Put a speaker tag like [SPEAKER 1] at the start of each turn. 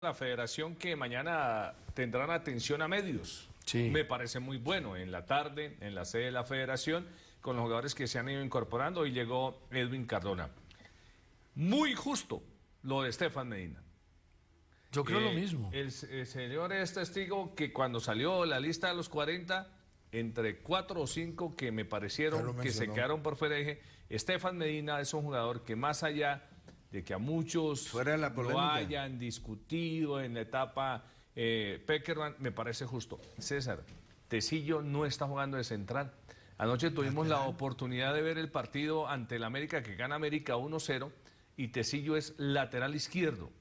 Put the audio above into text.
[SPEAKER 1] la federación que mañana tendrán atención a medios. Sí. Me parece muy bueno en la tarde, en la sede de la federación, con los jugadores que se han ido incorporando y llegó Edwin Cardona. Muy justo lo de Estefan Medina. Yo creo lo eh, mismo. El, señor es testigo que cuando salió la lista de los 40, entre cuatro o cinco que me parecieron que se quedaron por fuera, Estefan Medina es un jugador que más allá de que a muchos la lo hayan discutido en la etapa eh, Peckerman, me parece justo. César, Tecillo no está jugando de central. Anoche tuvimos la oportunidad de ver el partido ante el América que gana América 1-0 y Tecillo es lateral izquierdo.